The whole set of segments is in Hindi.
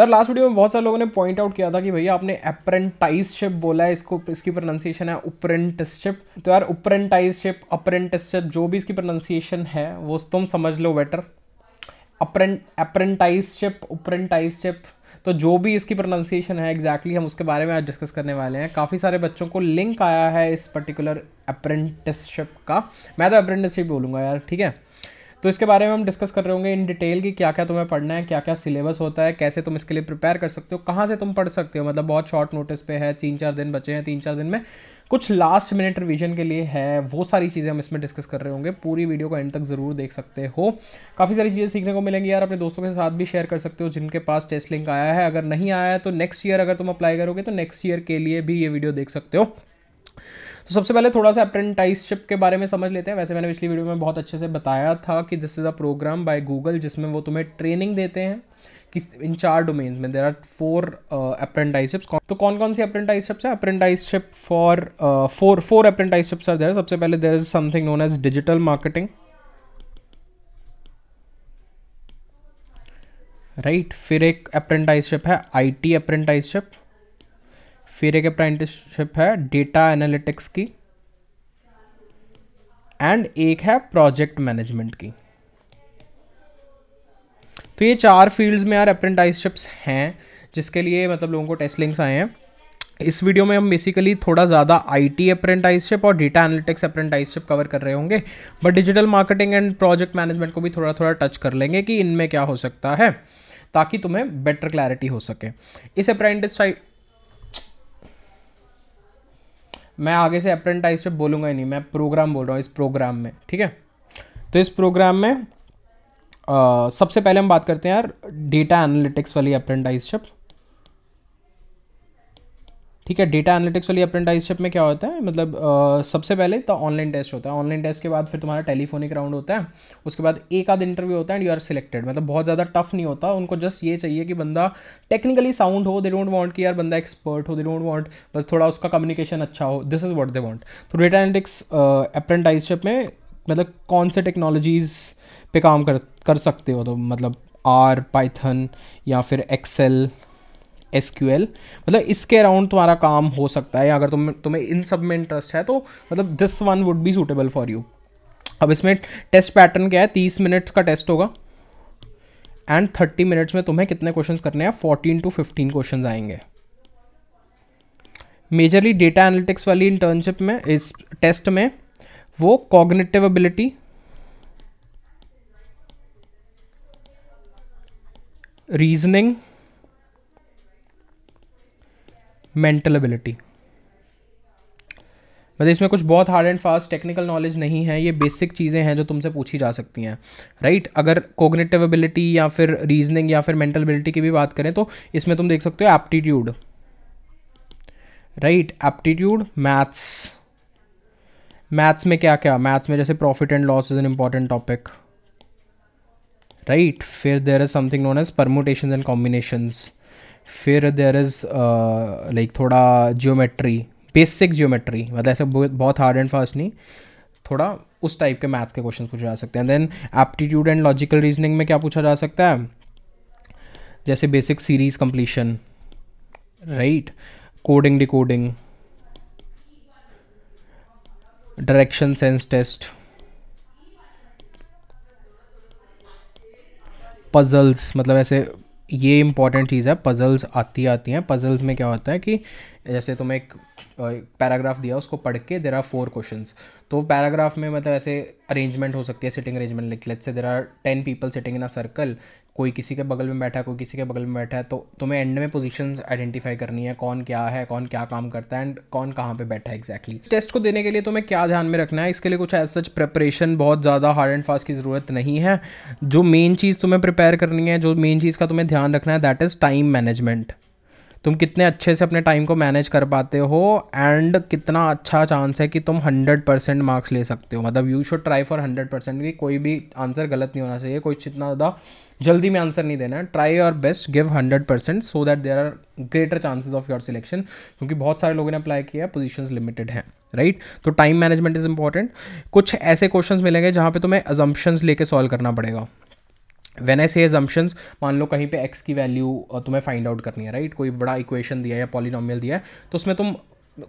सर लास्ट वीडियो में बहुत सारे लोगों ने पॉइंट आउट किया था कि भैया आपने अप्रेंटाइजशिप बोला है इसको इसकी प्रोनाउंसिएशन है अप्रेंटिसशिप तो यार अप्रेंटाइजशिप अप्रेंटिसशिप जो भी इसकी प्रोनाउंसिएशन है वो तुम समझ लो बेटर अप्रेंटाइजशिप अप्रेंटाइजशिप तो जो भी इसकी प्रोनाउंसिएशन है एग्जैक्टली exactly हम उसके बारे में आज डिस्कस करने वाले हैं काफ़ी सारे बच्चों को लिंक आया है इस पर्टिकुलर अप्रेंटिसशिप का मैं तो अप्रेंटिसशिप बोलूँगा यार ठीक है तो इसके बारे में हम डिस्कस कर रहे होंगे इन डिटेल कि क्या क्या तुम्हें पढ़ना है क्या क्या सिलेबस होता है कैसे तुम इसके लिए प्रिपेयर कर सकते हो कहाँ से तुम पढ़ सकते हो मतलब बहुत शॉर्ट नोटिस पे है तीन चार दिन बचे हैं तीन चार दिन में कुछ लास्ट मिनट रिवीजन के लिए है वो सारी चीज़ें हम इसमें डिस्कस कर रहे होंगे पूरी वीडियो को एंड तक ज़रूर देख सकते हो काफ़ी सारी चीज़ें सीखने को मिलेंगी यार अपने दोस्तों के साथ भी शेयर कर सकते हो जिनके पास टेस्ट लिंक आया है अगर नहीं आया है तो नेक्स्ट ईयर अगर तुम अप्लाई करोगे तो नेक्स्ट ईयर के लिए भी ये वीडियो देख सकते हो तो सबसे पहले थोड़ा सा अप्रेंटाइसशिप के बारे में समझ लेते हैं वैसे मैंने पिछली वीडियो में बहुत अच्छे से बताया था कि this is a programme by Google जिसमें वो तुम्हें ट्रेनिंग देते हैं कि इन चार डोमेन्स में देर आर फोर अप्रेंटाइजशिप्स तो कौन कौन सी अप्रेंटाइसशिप्स है apprenticeship for four four apprenticeships are there सबसे पहले there is something known as digital marketing right right. फिर एक अप्रेंटाइसशिप है आईटी टी अप्रेंटाइसशिप फिर एक अप्रेंटिसशिप है डेटा एनालिटिक्स की एंड एक है प्रोजेक्ट मैनेजमेंट की तो ये चार फील्ड्स में यार अप्रेंटाइसशिप्स हैं जिसके लिए मतलब लोगों को लिंक्स आए हैं इस वीडियो में हम बेसिकली थोड़ा ज़्यादा आईटी टी और डेटा एनालिटिक्स अप्रेंटाइसशिप कवर कर रहे होंगे but digital marketing and project management को भी थोड़ा थोड़ा टच कर लेंगे कि इनमें क्या हो सकता है ताकि तुम्हें बेटर क्लैरिटी हो सके इस अप्रेंटिस मैं आगे से अप्रेंटाइज पे बोलूँगा ही नहीं मैं प्रोग्राम बोल रहा हूँ इस प्रोग्राम में ठीक है तो इस प्रोग्राम में आ, सबसे पहले हम बात करते हैं यार डेटा एनालिटिक्स वाली अप्रेंटाइजशिप ठीक है डेटा एनालिटिक्स वाली अप्रेंटाइजशिप में क्या होता है मतलब आ, सबसे पहले तो ऑनलाइन टेस्ट होता है ऑनलाइन टेस्ट के बाद फिर तुम्हारा टेलीफोनिक राउंड होता है उसके बाद एक आध इंटरव्यू होता है एंड यू आर सिलेक्टेड मतलब बहुत ज़्यादा टफ नहीं होता उनको जस्ट ये चाहिए कि बंदा टेक्निकली साउंड हो दे डोंट वांट कि यार बंदा एक्सपर्ट हो दे डोंट वांट बस थोड़ा उसका कम्युनिकेशन अच्छा हो this is what they want तो डेटा एनालिटिक्स अप्रेंटाइजशिप में मतलब कौन से टेक्नोलॉजीज़ पे काम कर कर सकते हो तो मतलब आर पाइथन या फिर एक्सेल एस मतलब इसके अराउंड तुम्हारा काम हो सकता है अगर तुम तुम्हें इन सब में इंटरेस्ट है तो मतलब this one would be suitable for you अब इसमें टेस्ट पैटर्न क्या है तीस मिनट्स का टेस्ट होगा एंड थर्टी मिनट्स में तुम्हें कितने क्वेश्चन करने हैं फोर्टीन टू फिफ्टीन क्वेश्चन आएंगे मेजरली डेटा एनालिटिक्स वाली इंटर्नशिप में इस टेस्ट में वो cognitive ability reasoning mental ability मतलब इसमें कुछ बहुत hard and fast technical knowledge नहीं है ये बेसिक चीज़ें हैं जो तुमसे पूछी जा सकती हैं राइट right? अगर कोग्नेटिव एबिलिटी या फिर रीजनिंग या फिर मेंटल एबिलिटी की भी बात करें तो इसमें तुम देख सकते हो aptitude right aptitude maths maths में क्या क्या मैथ्स में जैसे profit and loss is an important topic right फिर there is something known as permutation and combinations फिर देर इज़ लाइक थोड़ा जियोमेट्री बेसिक जियोमेट्री मतलब ऐसे बहुत हार्ड एंड फास्ट नहीं थोड़ा उस टाइप के मैथ्स के क्वेश्चन पूछे जा सकते हैं then aptitude and logical reasoning में क्या पूछा जा सकता है जैसे basic series completion right coding decoding direction sense test puzzles मतलब ऐसे ये इंपॉर्टेंट चीज़ है पज़ल्स आती आती हैं पज़ल्स में क्या होता है कि जैसे तुम्हें एक पैराग्राफ दिया उसको पढ़ के देर आर फोर क्वेश्चन तो पैराग्राफ में मतलब ऐसे अरेंजमेंट हो सकती है सिटिंग अरेंजमेंट लिख let say there are ten people sitting in a circle कोई किसी के बगल में बैठा है कोई किसी के बगल में बैठा है तो तुम्हें एंड में पोजीशंस आइडेंटिफाई करनी है कौन क्या है कौन क्या काम करता है एंड कौन कहाँ पे बैठा है एग्जैक्टली exactly. टेस्ट को देने के लिए तुम्हें क्या ध्यान में रखना है इसके लिए कुछ एज सच प्रिपरेशन बहुत ज़्यादा हार्ड एंड फास्ट की ज़रूरत नहीं है जो मेन चीज़ तुम्हें प्रिपेयर करनी है जो मेन चीज़ का तुम्हें ध्यान रखना है दैट इज़ टाइम मैनेजमेंट तुम कितने अच्छे से अपने टाइम को मैनेज कर पाते हो एंड कितना अच्छा चांस है कि तुम हंड्रेड परसेंट मार्क्स ले सकते हो मतलब you should try for hundred percent कि कोई भी आंसर गलत नहीं होना चाहिए कोई जितना ज़्यादा जल्दी में आंसर नहीं देना है try your best give hundred percent so that there are greater chances of your selection क्योंकि बहुत सारे लोगों ने अप्लाई किया है पोजिशन लिमिटेड हैं राइट तो टाइम मैनेजमेंट इज़ इंपॉर्टेंट कुछ ऐसे क्वेश्चंस मिलेंगे जहाँ पे तुम्हें अजम्पन्स लेके सॉल्व करना पड़ेगा वेन आई से एजम्पन्स मान लो कहीं पे एक्स की वैल्यू तुम्हें फाइंड आउट करनी है राइट कोई बड़ा इक्वेशन दिया है या पॉलिनॉमियल दिया है तो उसमें तुम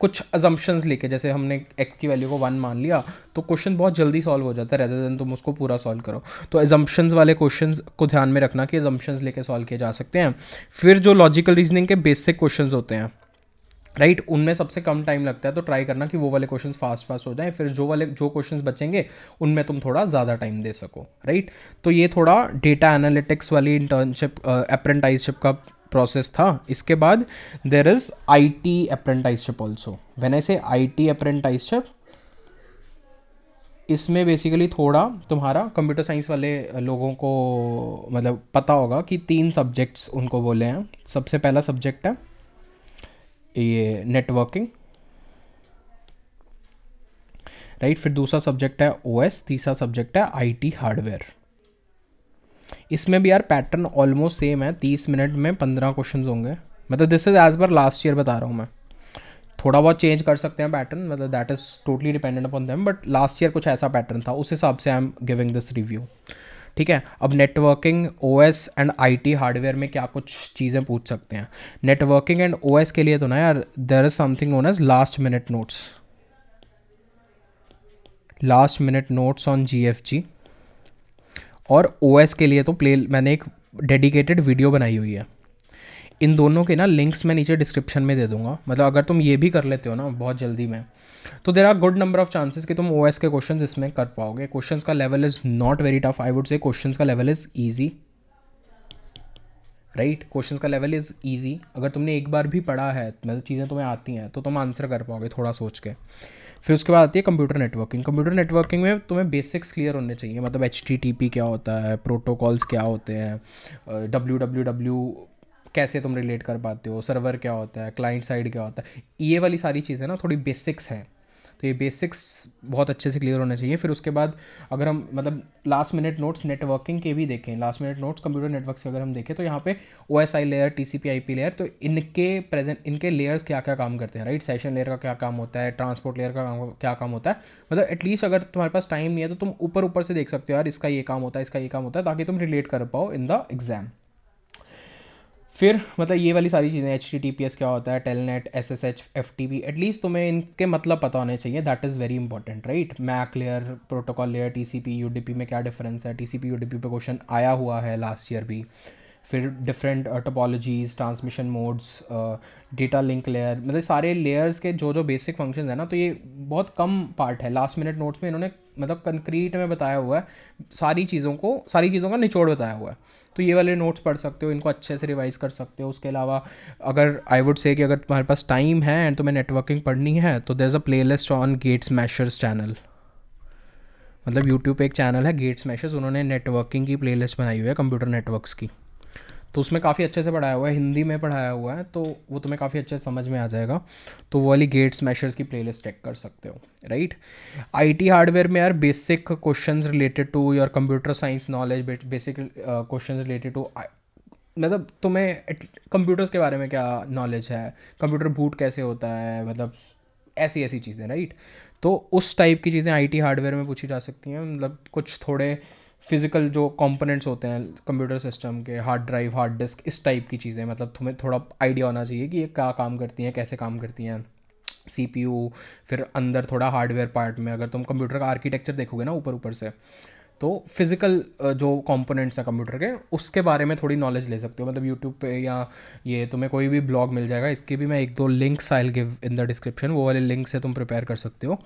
कुछ अजम्पन्स लेके जैसे हमने एक्स की वैल्यू को वन मान लिया तो क्वेश्चन बहुत जल्दी सॉल्व हो जाता है रेदर देन तुम उसको पूरा सॉल्व करो तो एजम्पन्स वाले क्वेश्चन को ध्यान में रखना कि एजम्पन्स लेके सॉल्व किए जा सकते हैं फिर जो लॉजिकल रीजनिंग के बेसिक क्वेश्चन होते हैं राइट right? उनमें सबसे कम टाइम लगता है तो ट्राई करना कि वो वाले क्वेश्चंस फास्ट फास्ट हो जाएं फिर जो वाले जो क्वेश्चंस बचेंगे उनमें तुम थोड़ा ज़्यादा टाइम दे सको राइट right? तो ये थोड़ा डेटा एनालिटिक्स वाली इंटर्नशिप अप्रेंटाइजशिप का प्रोसेस था इसके बाद there is I T apprenticeship also when I say I T अप्रेंटाइजशिप इसमें बेसिकली थोड़ा तुम्हारा कंप्यूटर साइंस वाले लोगों को मतलब पता होगा कि तीन सब्जेक्ट्स उनको बोले हैं सबसे पहला सब्जेक्ट है ये नेटवर्किंग राइट फिर दूसरा सब्जेक्ट है ओएस तीसरा सब्जेक्ट है आईटी हार्डवेयर इसमें भी यार पैटर्न ऑलमोस्ट सेम है तीस मिनट में पंद्रह क्वेश्चन होंगे मतलब this is as per last year बता रहा हूँ मैं थोड़ा बहुत चेंज कर सकते हैं पैटर्न मतलब that is totally dependent upon them but last year कुछ ऐसा पैटर्न था उस हिसाब से I am giving this review ठीक है अब networking OS and IT hardware में क्या कुछ चीज़ें पूछ सकते हैं नेटवर्किंग एंड ओएस के लिए तो ना यार there is something known as last minute notes last minute notes on जी और ओएस के लिए तो प्ले मैंने एक डेडिकेटेड वीडियो बनाई हुई है इन दोनों के ना लिंक्स मैं नीचे डिस्क्रिप्शन में दे दूंगा मतलब अगर तुम ये भी कर लेते हो ना बहुत जल्दी में तो there are good number of chances कि तुम ओ के क्वेश्चन इसमें कर पाओगे क्वेश्चन का level is not very tough I would say question का level is easy right question का लेवल इज़ ईजी अगर तुमने एक बार भी पढ़ा है मतलब तो चीज़ें तुम्हें आती हैं तो तुम आंसर कर पाओगे थोड़ा सोच के फिर उसके बाद आती है कंप्यूटर नेटवर्किंग कंप्यूटर नेटवर्किंग में तुम्हें बेसिक्स क्लियर होने चाहिए मतलब एच क्या होता है प्रोटोकॉल्स क्या होते हैं डब्ल्यू डब्ल्यू डब्ल्यू कैसे तुम रिलेट कर पाते हो सर्वर क्या होता है क्लाइंट साइड क्या होता है ये वाली सारी चीज़ें ना थोड़ी बेसिक्स हैं तो ये बेसिक्स बहुत अच्छे से क्लियर होना चाहिए फिर उसके बाद अगर हम मतलब लास्ट मिनट नोट्स नेटवर्किंग के भी देखें last minute notes computer network से अगर हम देखें तो यहाँ पे O S I layer T C P I P layer तो इनके प्रेजेंट इनके लेयर्स क्या क्या काम करते हैं राइट सेशन लेयर का क्या काम होता है ट्रांसपोर्ट लेयर का काम क्या काम होता है मतलब एटलीस्ट अगर तुम्हारे पास टाइम नहीं है तो तुम ऊपर ऊपर से देख सकते हो यार इसका ये काम होता है इसका ये काम होता है ताकि तुम रिलेट कर पाओ इन द एग्जाम फिर मतलब ये वाली सारी चीज़ें एच टी क्या होता है telnet S S H F T P at least तुम्हें इनके मतलब पता होने चाहिए that is very important right MAC layer protocol layer T C P U D P में क्या डिफरेंस है T C P U D P पे क्वेश्चन आया हुआ है लास्ट ईयर भी फिर different topologies transmission modes data link layer मतलब सारे लेयर्स के जो जो बेसिक फंक्शन है ना तो ये बहुत कम पार्ट है लास्ट मिनट नोट्स में इन्होंने मतलब कंक्रीट में बताया हुआ है सारी चीज़ों को सारी चीज़ों का निचोड़ बताया हुआ है तो ये वाले नोट्स पढ़ सकते हो इनको अच्छे से रिवाइज कर सकते हो उसके अलावा अगर आई वुड से कि अगर तुम्हारे पास टाइम है एंड तुम्हें नेटवर्किंग पढ़नी है तो there is a playlist on Gate Smashers channel मतलब यूट्यूब पे एक चैनल है गेट्स मैशर्स उन्होंने नेटवर्किंग की लिस्ट बनाई हुई है कंप्यूटर नेटवर्क्स की तो उसमें काफ़ी अच्छे से पढ़ाया हुआ है हिंदी में पढ़ाया हुआ है तो वो तुम्हें काफ़ी अच्छे से समझ में आ जाएगा तो वो वाली गेट्स मैशर्स की प्लेलिस्ट चेक कर सकते हो राइट आईटी हार्डवेयर में यार basic question related to your computer science knowledge basic question related to मतलब तुम्हें कंप्यूटर्स के बारे में क्या नॉलेज है कंप्यूटर बूट कैसे होता है मतलब ऐसी ऐसी चीज़ें राइट तो उस टाइप की चीज़ें आईटी हार्डवेयर में पूछी जा सकती हैं मतलब कुछ थोड़े फिज़िकल जो कंपोनेंट्स होते हैं कंप्यूटर सिस्टम के हार्ड ड्राइव हार्ड डिस्क इस टाइप की चीज़ें मतलब तुम्हें थोड़ा आइडिया होना चाहिए कि ये क्या काम करती हैं कैसे काम करती हैं सी फिर अंदर थोड़ा हार्डवेयर पार्ट में अगर तुम कंप्यूटर का आर्किटेक्चर देखोगे ना ऊपर ऊपर से तो फिज़िकल जो कंपोनेंट्स हैं कंप्यूटर के उसके बारे में थोड़ी नॉलेज ले सकते हो मतलब यूट्यूब पे या ये तुम्हें कोई भी ब्लॉग मिल जाएगा इसके भी मैं एक दो links I give in the description वो वाले लिंक से तुम प्रिपेयर कर सकते हो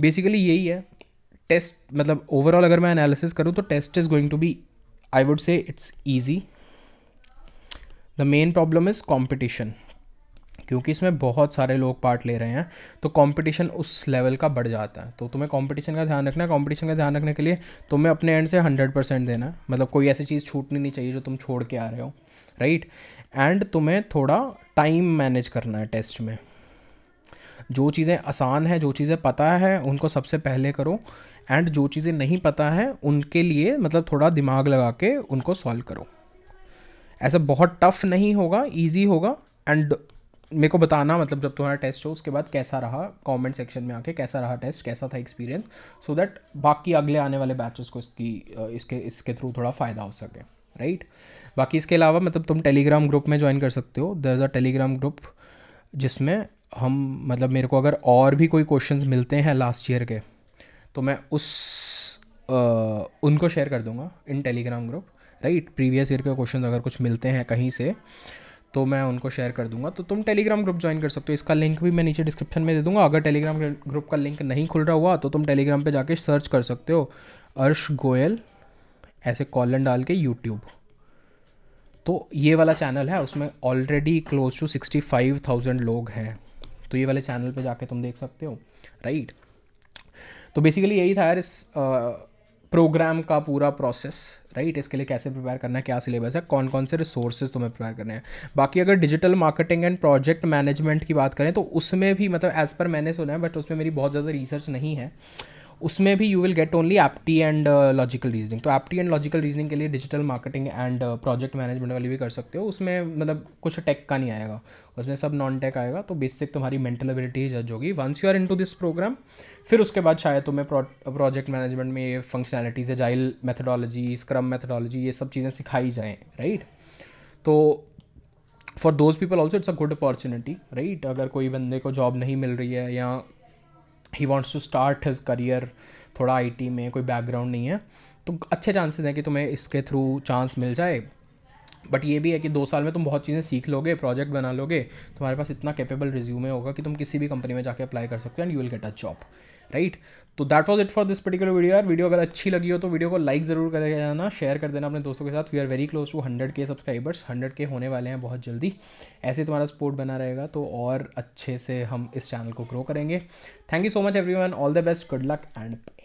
बेसिकली यही है टेस्ट मतलब ओवरऑल अगर मैं एनालिसिस करूँ तो test is going to be I would say it's easy the main problem is competition क्योंकि इसमें बहुत सारे लोग पार्ट ले रहे हैं तो कंपटीशन उस लेवल का बढ़ जाता है तो तुम्हें कंपटीशन का ध्यान रखना है कॉम्पिटिशन का ध्यान रखने के लिए तुम्हें अपने एंड से हंड्रेड परसेंट देना है मतलब कोई ऐसी चीज़ छूटनी नहीं चाहिए जो तुम छोड़ के आ रहे हो राइट एंड तुम्हें थोड़ा टाइम मैनेज करना है टेस्ट में जो चीज़ें आसान है जो चीज़ें पता है उनको सबसे पहले करो एंड जो चीज़ें नहीं पता हैं उनके लिए मतलब थोड़ा दिमाग लगा के उनको सॉल्व करो ऐसा बहुत टफ नहीं होगा ईजी होगा एंड मेरे को बताना मतलब जब तुम्हारा टेस्ट हो उसके बाद कैसा रहा कमेंट सेक्शन में आके कैसा रहा टेस्ट कैसा था एक्सपीरियंस सो दैट बाकी अगले आने वाले बैचेस को इसकी इसके इसके थ्रू थोड़ा फ़ायदा हो सके राइट right? बाकी इसके अलावा मतलब तुम टेलीग्राम ग्रुप में ज्वाइन कर सकते हो there is a Telegram group जिसमें हम मतलब मेरे को अगर और भी कोई क्वेश्चन मिलते हैं लास्ट ईयर के तो मैं उस आ, उनको शेयर कर दूंगा in Telegram group right previous year के क्वेश्चन अगर कुछ मिलते हैं कहीं से तो मैं उनको शेयर कर दूंगा तो तुम टेलीग्राम ग्रुप ज्वाइन कर सकते हो इसका लिंक भी मैं नीचे डिस्क्रिप्शन में दे दूंगा अगर टेलीग्राम ग्रुप का लिंक नहीं खुल रहा हुआ तो तुम टेलीग्राम पे जाके सर्च कर सकते हो अर्श गोयल ऐसे कॉलन डाल के यूट्यूब तो ये वाला चैनल है उसमें already close to sixty five thousand लोग हैं तो ये वाले चैनल पे जाके तुम देख सकते हो राइट right? तो बेसिकली यही था यार इस प्रोग्राम का पूरा प्रोसेस राइट right? इसके लिए कैसे प्रिपेयर करना है क्या सिलेबस है कौन कौन से रिसोर्सेज तुम्हें प्रिपेयर करने हैं बाकी अगर digital marketing and project management की बात करें तो उसमें भी मतलब एज़ पर मैंने सुना है बट उसमें मेरी बहुत ज़्यादा रिसर्च नहीं है उसमें भी you will get only apti and logical reasoning तो एप्टी एंड लॉजिकल रीजनिंग के लिए digital marketing and project management वाली भी कर सकते हो उसमें मतलब कुछ टेक का नहीं आएगा उसमें सब नॉन टेक आएगा तो बेसिक तुम्हारी मेंटल एबिलिटी जज होगी once you are into this programme फिर उसके बाद शायद तुम्हें प्रोजेक्ट मैनेजमेंट में ये फंक्शनैलिटीज़ जाइल मैथडोलॉजी स्क्रम मैथडोलॉजी ये सब चीज़ें सिखाई जाएँ राइट तो for those people also it's a good opportunity right अगर कोई बंदे को जॉब नहीं मिल रही है या he wants to start his career थोड़ा टी में कोई बैकग्राउंड नहीं है तो अच्छे चांसेस हैं कि तुम्हें इसके थ्रू चांस मिल जाए बट ये भी है कि दो साल में तुम बहुत चीज़ें सीख लोगे प्रोजेक्ट बना लोगे तुम्हारे पास इतना कैपेबल रिज्यूमे होगा कि तुम किसी भी कंपनी में जाके अप्लाई कर सकते हो and you will get a job right तो that was it for this particular video यार वीडियो अगर अच्छी लगी हो तो वीडियो को लाइक ज़रूर कर जाना शेयर कर देना अपने दोस्तों के साथ we are very close to hundred K subscribers hundred K होने वाले हैं बहुत जल्दी ऐसे तुम्हारा सपोर्ट बना रहेगा तो और अच्छे से हम इस चैनल को ग्रो करेंगे thank you so much everyone all the best good luck and पे